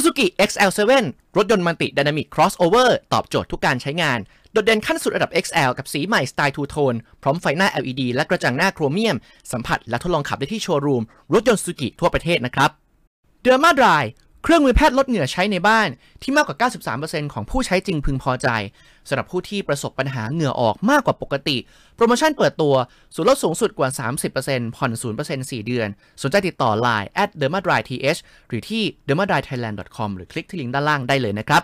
Suzuki XL7 รถยนต์มันตินามิกคร Crossover ตอบโจทย์ทุกการใช้งาน โดดเด่นขั้นสุดระดับ XL กับสีใหม่สไตล์ทูโทน พร้อมไฟหน้า LED และกระจังหน้าโครเมียม สัมผัสและทดลองขับได้ที่โชว์รูม รถยนต์ Suzuki ทั่วประเทศนะครับ เดอร์มาดรายเครื่องมือแพทย์ลดเหงื่อใช้ในบ้านที่มากกว่า 93%ของผู้ใช้จริงพึงพอใจสำหรับผู้ที่ประสบปัญหาเหงื่อออกมากกว่าปกติ โปรโมชั่นเปิดตัวส่วนลดสูงสุดกว่า 30%ผ่อน 0% 4 เดือน สนใจติดต่อ Line at d e r m a d r y t h หรือที่ d e r m a d r y t h a i l a n d c o m หรือคลิกที่ลิงก์ด้านล่างได้เลยนะครับ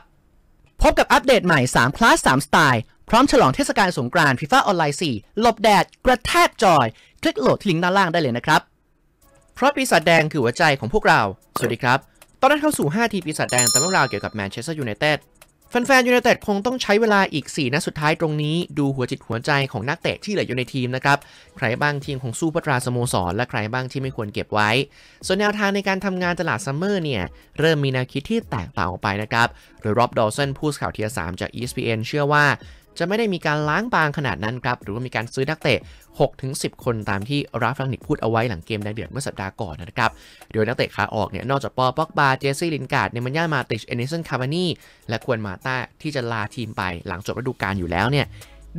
พบกับอัปเดตใหม่ 3 คลาส 3สไตล์พร้อมฉลองเทศกาลสงกรานต์ฟีฟ่าออนไลน์4หลบแดดกระแทกจอยคลิกโหลดที่ลิงก์ด้านล่างได้เลยนะครับ เพราะปีศาจแดงคือหัวใจของพวกเรา สวัสดีครับตอนนั้นเข้าสู่ 5 ทีปีศาจแดงตามเรื่องราวเกี่ยวกับแมนเชสเตอร์ยูไนเต็ด แฟนๆยูไนเต็ดคงต้องใช้เวลาอีก 4นัดสุดท้ายตรงนี้ ดูหัวจิตหัวใจของนักเตะที่เหลืออยู่ในทีมนะครับ ใครบ้างทีมของสู้พัตราสโมสร และใครบ้างที่ไม่ควรเก็บไว้ ส่วนแนวทางในการทำงานตลาดซัมเมอร์เนี่ย เริ่มมีแนวคิดที่แตกต่างออกไปนะครับหรือรอบดอลสันผู้สข่าวเทียสามจาก ESPN เชื่อว่าจะไม่ได้มีการล้างบางขนาดนั้นครับ หรือว่ามีการซื้อนักเตะ 6-10 คนตามที่ราฟลังนิกพูดเอาไว้หลังเกมแดงเดือดเมื่อสัปดาห์ก่อนนะครับโดยนักเตะขาออกเนี่ยนอกจากปอปอกบา เจสซี่ ลินการ์ดเนมันย่ามาติชเอเนสันคาร์วานีและควนมาต้าที่จะลาทีมไปหลังจบฤดูกาลอยู่แล้วเนี่ย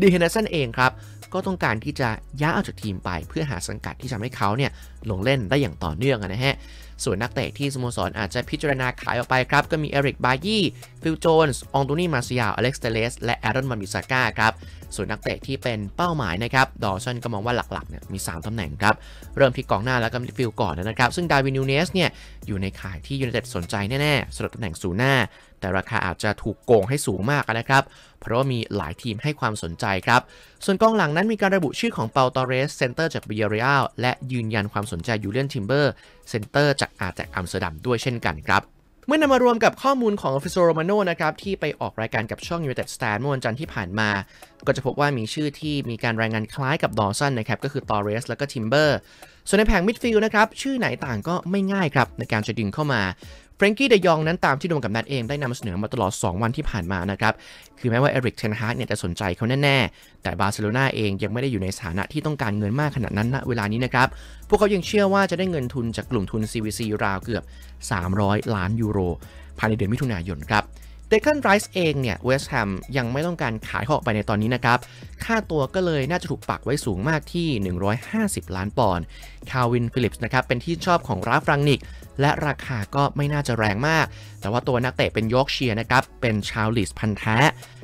ดีเฮนเดอร์สันเองครับ ก็ต้องการที่จะย้ายออกจากทีมไปเพื่อหาสังกัดที่ทำให้เขาเนี่ยลงเล่นได้อย่างต่อเนื่องนะฮะส่วนนักเตะที่สโมสรอาจจะพิจารณาขายออกไปครับก็มีเอริกบายี่ฟิลโจนส์องตูนี่มาซิอาอเล็กซ์เตเลสและแอรอนมามิซาก้าครับส่วนนักเตะที่เป็นเป้าหมายนะครับดอชันก็มองว่าหลักๆเนี่ยมี 3ตำแหน่งครับ เริ่มที่กองหน้าแล้วก็มิดฟิลก่อนนะครับ ซึ่งดาวินยูเนสเนี่ยอยู่ในข่ายที่ยูไนเต็ดสนใจแน่ๆสำหรับตำแหน่งศูนย์หน้าแต่ราคาอาจจะถูกโกงให้สูงมากนะครับ เพราะว่ามีหลายทีมให้ความสนใจครับ ส่วนกองหลังนั้นมีการระบุชื่อของเปาตอเรสเซนเตอร์จากเบียรียลและยืนยันความสนใจยูเลียนทิมเบอร์เซนเตอร์จากอาแจกอัมสเตอร์ดัมด้วยเช่นกันครับ เมื่อนำมารวมกับข้อมูลของฟิโซโรมาโนนะครับที่ไปออกรายการกับช่อง United s t a n เมื่อวันจันทร์ที่ผ่านมา ก็จะพบว่ามีชื่อที่มีการรายงานคล้ายกับดอสันนะครับก็คือตอเรสแล้วก็ทิมเบอร์ ส่วนในแผงมิดฟิลด์นะครับชื่อไหนต่างก็ไม่ง่ายครับในการจะดึงเข้ามาฟรงกี้เดยองนั้นตามที่ดวงกับนัดเองได้นำเสนอมาตลอด 2 วันที่ผ่านมานะครับ คือแม้ว่าเอริกเทนฮาร์ดเนี่ยจะสนใจเขาแน่ๆ แต่บาร์เซโลนาเองยังไม่ได้อยู่ในสถานะที่ต้องการเงินมากขนาดนั้นณเวลานี้นะครับ พวกเขายังเชื่อว่าจะได้เงินทุนจากกลุ่มทุน CVC ราวเกือบ 300 ล้านยูโรภายในเดือนมิถุนายนครับเดคันไรส์เองเนี่ยเวสต์แฮมยังไม่ต้องการขายเขาออกไปในตอนนี้นะครับค่าตัวก็เลยน่าจะถูกปักไว้สูงมากที่ 150 ล้านปอนด์คาวินฟิลิปส์นะครับเป็นที่ชอบของราฟรังนิกและราคาก็ไม่น่าจะแรงมาก แต่ว่าตัวนักเตะเป็นยอร์กเชียร์นะครับ เป็นชาวลิสพันธ์แท้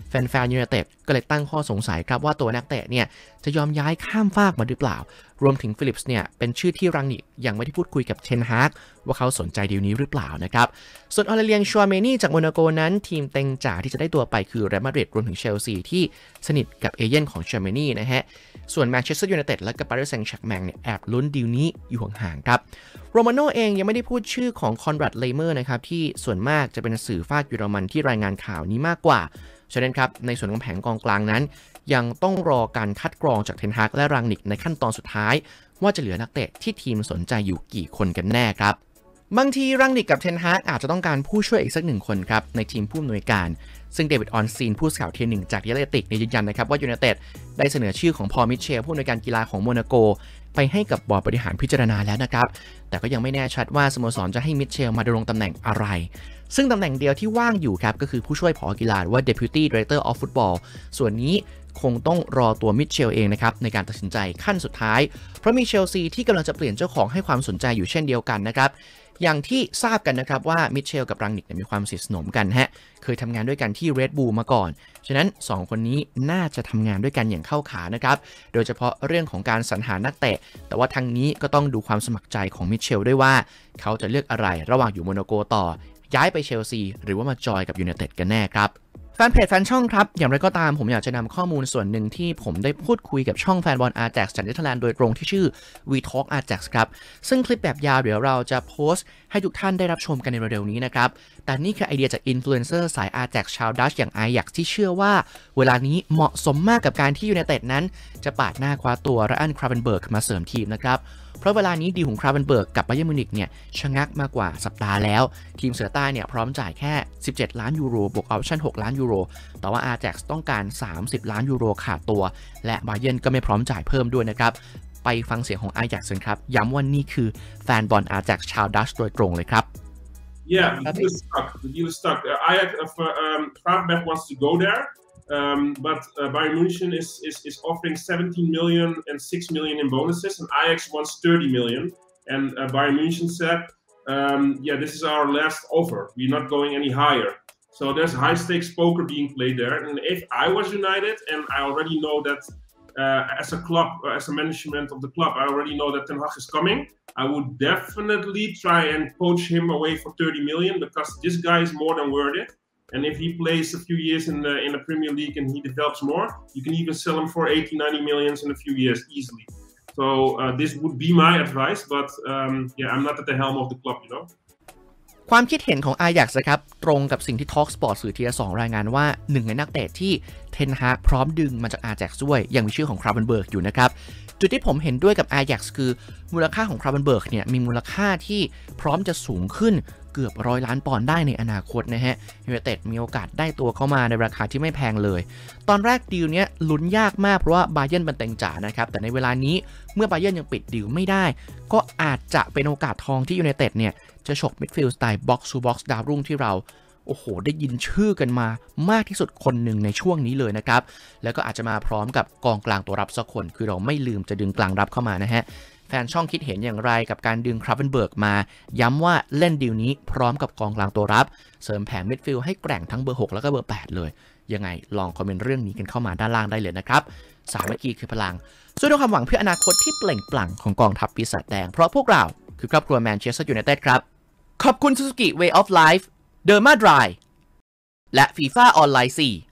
แฟนนยูเนเต็ดก็เลยตั้งข้อสงสัยครับ ว่าตัวนักเตะเนี่ย จะยอมย้ายข้ามฟากมาหรือเปล่ารวมถึงฟิลิปส์เนี่ยเป็นชื่อที่รังนิกยังไม่ได้พูดคุยกับเทนฮากว่าเขาสนใจดีลนี้หรือเปล่านะครับ ส่วนออเลเลียงชัวเมนี่จากโมนาโกนั้น ทีมเต็งจ่าที่จะได้ตัวไปคือเรอัลมาดริดรวมถึงเชลซีที่สนิทกับเอเย่นของชัวเมนี่นะฮะส่วนแมนเชสเตอร์ยูไนเต็ดและกับปารีสแซงต์แชร์แมงเนี่ยแอบลุ้นดีลนี้อยู่ห่างๆครับโรมาโน่เองยังไม่ได้พูดชื่อของคอนราดเลเมอร์นะครับที่ส่วนมากจะเป็นสื่อฟากเยอรมันที่รายงานข่าวนี้มากกว่าฉะนั้นครับในส่วนของแผงกองกลางนั้นยังต้องรอการคัดกรองจากเทนฮากและรังนิกในขั้นตอนสุดท้าย ว่าจะเหลือนักเตะที่ทีมสนใจอยู่กี่คนกันแน่ครับ บางทีรังนิกกับเทนฮากอาจจะต้องการผู้ช่วยอีกสักหนึ่งคนครับ ในทีมผู้อำนวยการ ซึ่งเดวิดออนซีนผู้ส่ขาวเทีหนึ่งจากยเลติกยืนยันนะครับว่ายูเนเต็ดได้เสนอชื่อของพอมิเชลผู้อำนวยการกีฬาของโมนาโก ไปให้กับบอร์ดบริหารพิจารณาแล้วนะครับแต่ก็ยังไม่แน่ชัดว่าสโมสรจะให้มิเชลมาดำรงตำแหน่งอะไรซึ่งตำแหน่งเดียวที่ว่างอยู่ครับก็คือผู้ช่วยผอกีฬาหรือว่า Deputy Director of Football ส่วนนี้คงต้องรอตัวมิเชลเองนะครับ ในการตัดสินใจขั้นสุดท้าย เพราะมีเชลซีที่กำลังจะเปลี่ยนเจ้าของให้ความสนใจอยู่เช่นเดียวกันนะครับ อย่างที่ทราบกันนะครับว่ามิเชลกับรังนิกมีความสนิทสนมกันฮะ เคยทำงานด้วยกันที่ Red Bull มาก่อน ฉะนั้น 2 คนนี้น่าจะทำงานด้วยกันอย่างเข้าขานะครับ โดยเฉพาะเรื่องของการสรรหานักเตะ แต่ว่าทางนี้ก็ต้องดูความสมัครใจของมิเชลด้วยว่า เขาจะเลือกอะไรระหว่างอยู่โมโนโกต่อ ย้ายไปเชลซีหรือว่ามาจอยกับยูเนเต็ดกันแน่ครับแฟนเพจแฟนช่องครับ อย่างไรก็ตามผมอยากจะนำข้อมูลส่วนหนึ่งที่ผมได้พูดคุยกับช่องแฟนบอลอาร์แจ็กจากเนเธอร์แลนด์โดยตรงที่ชื่อ We t a l k a j a x ครับ ซึ่งคลิปแบบยาวเดี๋ยวเราจะโพสต์ ให้ทุกท่านได้รับชมกันในเร็วๆนี้นะครับแต่นี่คือไอเดียจากอินฟลูเอนเซอร์สายอาแจกชาวดัชอย่างไออยากที่เชื่อว่า เวลานี้เหมาะสมมากกับการที่ยูไนเต็ดนั้น จะปาดหน้าคว้าตัวรอันคราเวนเบิร์กมาเสริมทีมนะครับ เพราะเวลานี้ดีของคราเวนเบิร์กกับไบเยอร์มิวนิกเนี่ยชะงักมากกว่าสัปดาห์แล้ว ทีมเสือใต้เนี่ยพร้อมจ่ายแค่ 17 ล้านยูโรบวกออปชั่น 6 ล้านยูโร แต่ว่าอาแจกต้องการ 30 ล้านยูโรขาดตัวและไบเยอร์ก็ไม่พร้อมจ่ายเพิ่มด้วยนะครับไปฟังเสียงของอาแจกกซนครับ ย้ำว่านี่คือแฟนบอลอาแจกชาวดัชโดยตรงเลยครับ Yeah, the deal is stuck. The deal is stuck. Uh, Ajax, uh, um, wants to go there, um, but uh, Bayern Munich is, is, is offering 17 million and 6 million in bonuses, and Ajax wants 30 million. And uh, Bayern Munich said, um, "Yeah, this is our last offer. We're not going any higher." So there's high stakes poker being played there. And if I was United, and I already know that uh, as a club, uh, as a management of the club, I already know that Ten Hag is coming. I would definitely try and poach him away for 30 million because this guy is more than worth it. And if he plays a few years in the in the Premier League and he develops more, you can even sell him for 80, 90 millions in a few years easily. So uh, this would be my advice, but um, yeah, I'm not at the helm of the club, you know. ตรงกับสิ่งที่ Talk Sport สื่อทีละสองรายงานว่าหนึ่งในนักเตะที่เทนฮากพร้อมดึงมาจากอาแจ็กซ์ด้วยยังมีชื่อของคราบันเบิร์กอยู่นะครับ จุดที่ผมเห็นด้วยกับอาแจ็กซ์คือมูลค่าของคราบันเบิร์กเนี่ย มีมูลค่าที่พร้อมจะสูงขึ้นเกือบร้อยล้านปอนด์ได้ในอนาคตนะฮะยูไนเต็ดมีโอกาสได้ตัวเข้ามาในราคาที่ไม่แพงเลย ตอนแรกดีลเนี้ยลุ้นยากมากเพราะว่าบาเยนเป็นเต็งจ๋านะครับ แต่ในเวลานี้เมื่อบาเยนยังปิดดีลไม่ได้ ก็อาจจะเป็นโอกาสทองที่ยูไนเต็ดเนี่ยจะฉกมิดฟิลด์สไตล์บ็อกซ์ซูบ็อกซ์ดาวรุ่งที่เรา โอ้โห ได้ยินชื่อกันมามากที่สุดคนหนึ่งในช่วงนี้เลยนะครับ แล้วก็อาจจะมาพร้อมกับกองกลางตัวรับสักคน คือเราไม่ลืมจะดึงกลางรับเข้ามานะฮะแฟนช่องคิดเห็นอย่างไรกับการดึงคราฟเวนเบิร์กมา ย้ำว่าเล่นดีลนี้พร้อมกับกองกลางตัวรับ เสริมแผนมิดฟิลด์ให้แกร่งทั้งเบอร์ 6 แล้วก็เบอร์ 8 เลย ยังไงลองคอมเมนต์เรื่องนี้กันเข้ามาด้านล่างได้เลยนะครับ สาม่อกีคือพลังสู้ด้วยความหวังเพื่ออนาคตที่เปล่งปลั่งของกองทัพปีศาจแดงเพราะพวกเรา คือครอบครัวแมนเชสเตอร์ยูไนเต็ดครับ ขอบคุณ Suzuki Way of Life เดอร์มาดรายและ FIFA Online 4